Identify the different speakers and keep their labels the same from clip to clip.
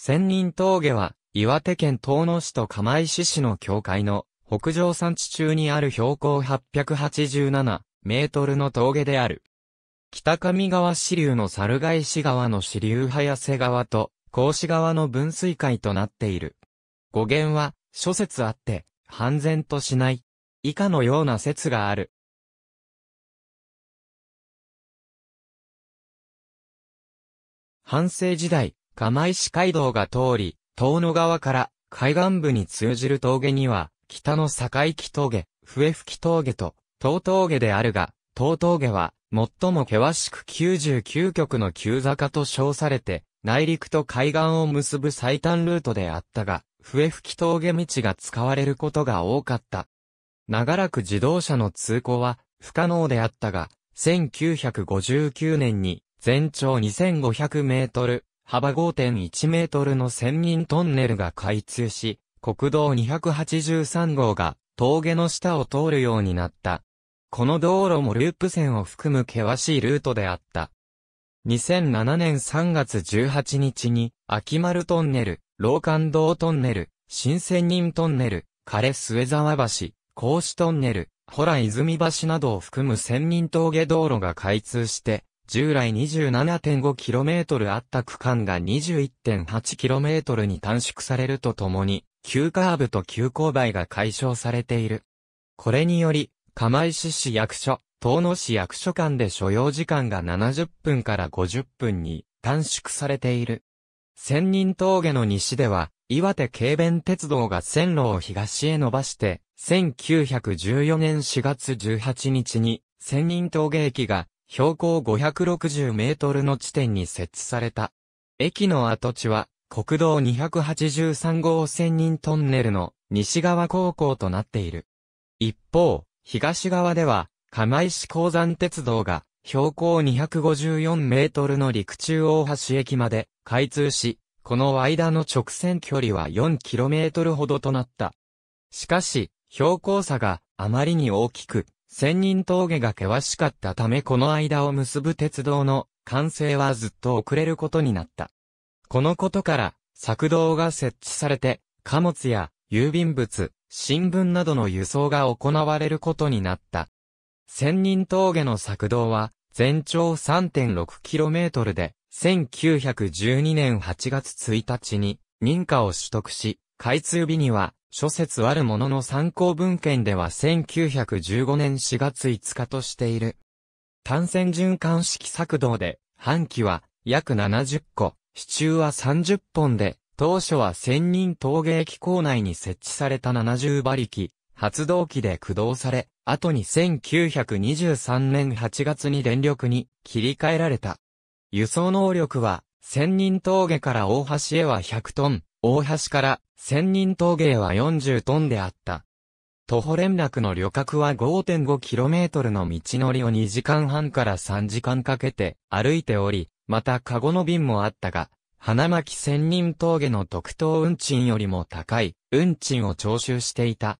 Speaker 1: 千人峠は、岩手県東野市と釜石市の境界の北上山地中にある標高887メートルの峠である。北上川支流の猿返石川の支流早瀬川と、甲子川の分水海となっている。語源は、諸説あって、半然としない。以下のような説がある。半生時代、釜石街道が通り、遠野川から海岸部に通じる峠には、北の境木峠、笛吹峠と、東峠であるが、東峠は、最も険しく99曲の急坂と称されて、内陸と海岸を結ぶ最短ルートであったが、笛吹峠道が使われることが多かった。長らく自動車の通行は不可能であったが、1959年に全長2500メートル、幅5.1メートルの千人トンネルが開通し、国道283号が峠の下を通るようになった。この道路もループ線を含む険しいルートであった。2007年3月18日に、秋丸トンネル、老館道トンネル、新千人トンネル、枯末沢橋、甲子トンネル、ほら泉橋などを含む千人峠道路が開通して、従来 27.5km あった区間が 21.8km に短縮されるとともに、急カーブと急勾配が解消されている。これにより、釜石市役所、東野市役所間で所要時間が70分から50分に短縮されている。千人峠の西では、岩手軽便鉄道が線路を東へ伸ばして、1914年4月18日に、千人峠駅が標高560メートルの地点に設置された。駅の跡地は、国道283号千人トンネルの西側高校となっている。一方、東側では、釜石鉱山鉄道が標高254メートルの陸中大橋駅まで開通し、この間の直線距離は4トルほどとなった。しかし、標高差があまりに大きく、千人峠が険しかったためこの間を結ぶ鉄道の完成はずっと遅れることになった。このことから、作道が設置されて、貨物や郵便物、新聞などの輸送が行われることになった。千人峠の作道は、全長 3.6km で、1912年8月1日に認可を取得し、開通日には諸説あるものの参考文献では1915年4月5日としている。単線循環式作動で、半期は約70個、支柱は30本で、当初は千人峠駅構内に設置された70馬力、発動機で駆動され、後に1923年8月に電力に切り替えられた。輸送能力は、千人峠から大橋へは100トン、大橋から千人峠は40トンであった。徒歩連絡の旅客は 5.5km の道のりを2時間半から3時間かけて歩いており、またカゴの便もあったが、花巻千人峠の特等運賃よりも高い運賃を徴収していた。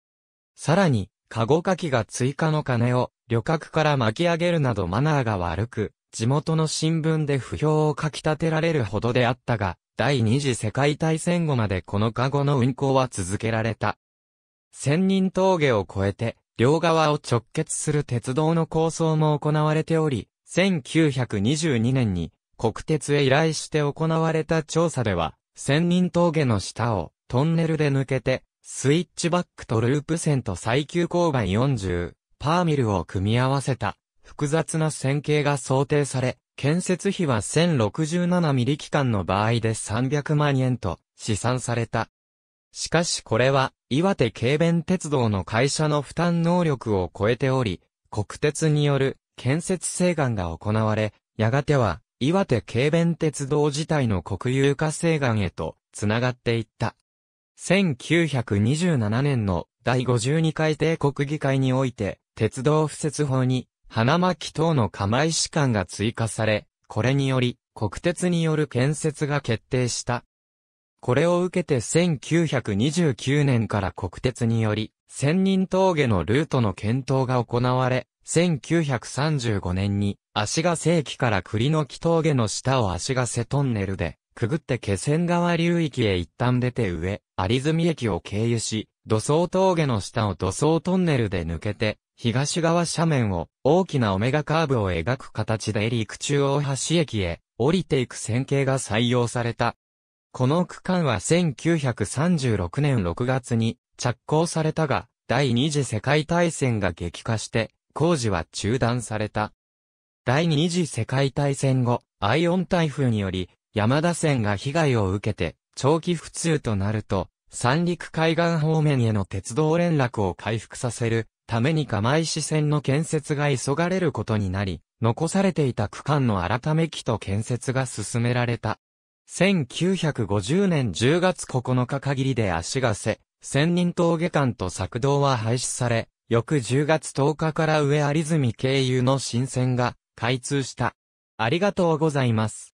Speaker 1: さらに、カゴかきが追加の金を旅客から巻き上げるなどマナーが悪く、地元の新聞で不評をかき立てられるほどであったが、第二次世界大戦後までこのカゴの運行は続けられた。千人峠を越えて、両側を直結する鉄道の構想も行われており、1922年に国鉄へ依頼して行われた調査では、千人峠の下をトンネルで抜けて、スイッチバックとループ線と最急勾配40、パーミルを組み合わせた複雑な線形が想定され、建設費は1067ミリ機関の場合で300万円と試算された。しかしこれは、岩手軽便鉄道の会社の負担能力を超えており、国鉄による建設請願が行われ、やがては、岩手軽便鉄道自体の国有化請願へと、つながっていった。1927年の第52回帝国議会において、鉄道不設法に花巻等の釜石間が追加され、これにより、国鉄による建設が決定した。これを受けて1929年から国鉄により、千人峠のルートの検討が行われ、1935年に、足ヶ瀬駅から栗の木峠の下を足ヶ瀬トンネルで、くぐって気仙川流域へ一旦出て上、有泉駅を経由し、土葬峠の下を土葬トンネルで抜けて、東側斜面を大きなオメガカーブを描く形で陸中央橋駅へ降りていく線形が採用された。この区間は1936年6月に着工されたが、第二次世界大戦が激化して工事は中断された。第二次世界大戦後、アイオン台風により山田線が被害を受けて長期不通となると、三陸海岸方面への鉄道連絡を回復させるために釜石線の建設が急がれることになり、残されていた区間の改め期と建設が進められた。1950年10月9日限りで足がせ、千人峠間と作道は廃止され、翌10月10日から上有住経由の新線が開通した。ありがとうございます。